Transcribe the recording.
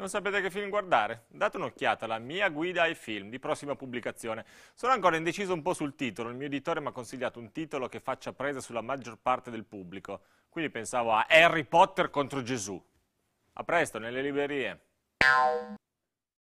Non sapete che film guardare? Date un'occhiata alla mia guida ai film di prossima pubblicazione. Sono ancora indeciso un po' sul titolo, il mio editore mi ha consigliato un titolo che faccia presa sulla maggior parte del pubblico. Quindi pensavo a Harry Potter contro Gesù. A presto, nelle librerie.